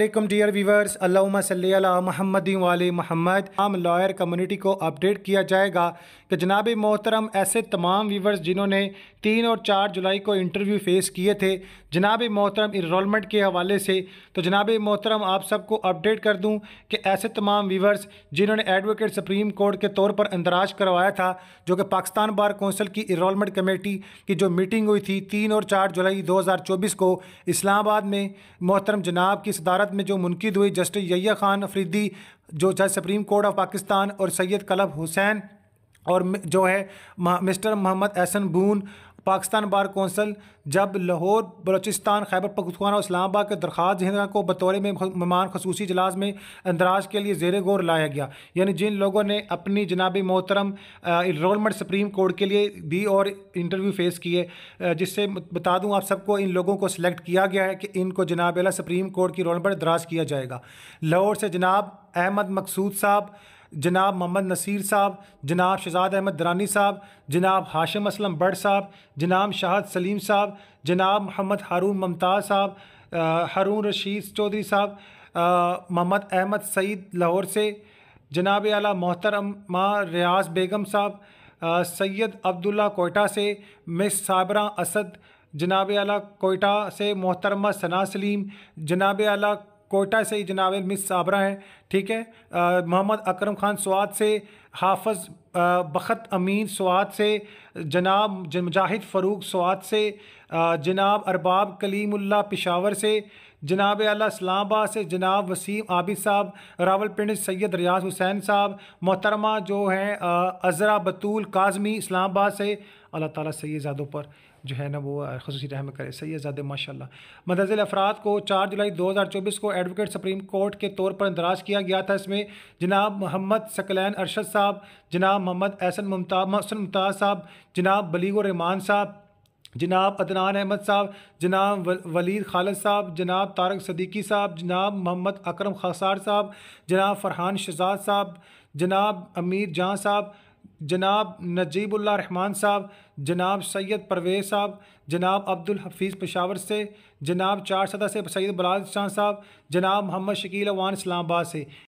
welcome dear viewers अल्लाह सल महमदी वाले महमद आम लॉयर कम्युनिटी को अपडेट किया जाएगा कि जनाब मोहतरम ऐसे तमाम व्यूवर्स जिन्होंने तीन और चार जुलाई को इंटरव्यू फेस किए थे जनाब मोहतरम इनमेंट के हवाले से तो जनाब मोहतरम आप सबको अपडेट कर दूं कि ऐसे तमाम व्यूवर्स जिन्होंने एडवोकेट सुप्रीम कोर्ट के तौर पर अंदराज करवाया था जो कि पाकिस्तान बार कौंसिल की इनमेंट कमेटी की जो मीटिंग हुई थी तीन और चार जुलाई दो को इस्लामाबाद में मोहतरम जनाब की सदारत वारदात में जो मुनद हुई जस्टिस यया खान अफरीदी जो जज सुप्रीम कोर्ट ऑफ पाकिस्तान और सैयद कलब हुसैन और जो है mister Mohammad Ahsan Bhoon Pakistan bar council जब लाहौर बलोचिस्तान खैबर पखतखाना और इस्लामाबाद के दरख्वास्त हिंदा को बतौर में मेहमान खसूसी इजलास में अंदराज के लिए जेर गौर लाया गया यानी जिन लोगों ने अपनी जनाब मोहतरम इनरोलमेंट सुप्रीम कोर्ट के लिए दी और इंटरव्यू फेस किए जिससे बता दूँ आप सबको इन लोगों को सिलेक्ट किया गया है कि इनको जनाब अला सुप्रीम कोर्ट की रोलमेंट दराज किया जाएगा लाहौर से जनाब अहमद मकसूद साहब जनाब मोहम्मद नसीर साहब जनाब शहजाद अहमद दरानी साहब जनाब हाशिम असलम बट साहब जनाब शाहद सलीम साहब जनाब मोहम्मद हारून ममताज़ साहब हारून रशीद चौधरी साहब मोहम्मद अहमद सईद लाहौर से जनाब आला मोहतरमा रियाज बेगम साहब सैयद अब्दुल्ला कोयटा से मिस साबरा असद जनाब आला कोयटा से मोहतरमा सना सलीम जनाब आला कोयटा से जनाब मिस साबरा हैं ठीक है, मोहम्मद अकरम खान स्वाद से हाफज बखत अमीन स्वाद से जनाब मुजाहिद फ़रूक स्वाद से जनाब अरबाब कलीमुल्ला पिशावर से जनाब अला इस्लामाबाद से जनाब वसीम आबिद साहब रावलपिंड सैयद रियाज हुसैन साहब मोहतरमा जो हैं अज़रा बतूल काजमी इस्लामाबाद से अल्लाह ताला सैदों पर जो है ना वो खसूसी रहम करे सैदे माशा मदजिल अफराद को चार जुलाई दो हज़ार चौबीस को एडवोकेट सुप्रीम कोर्ट के तौर पर इंदराज किया गया था इसमें जनाब मोहम्मद सकलैन अरशद साहब जनाब मोहम्मद एहसन मुमताज मोहसन मुमताज़ साहब जनाब बलीग रहमान साहब जनाब अदनान अहमद साहब जनाब वलीद खालद साहब जनाब तारक सदीकी साहब जनाब मोहम्मद अकरम खसार साहब जनाब फरहान शहजाद साहब जनाब अमीर जहाँ साहब जनाब नजीबुल्ला रहमान साहब जनाब सैयद परवेज साहब जनाब अब्दुल हफीज़ पेशावर से जनाब चार सदा से सैद बलाल शाह साहब जनाब मोहम्मद शकील अवान इस्लामाबाद से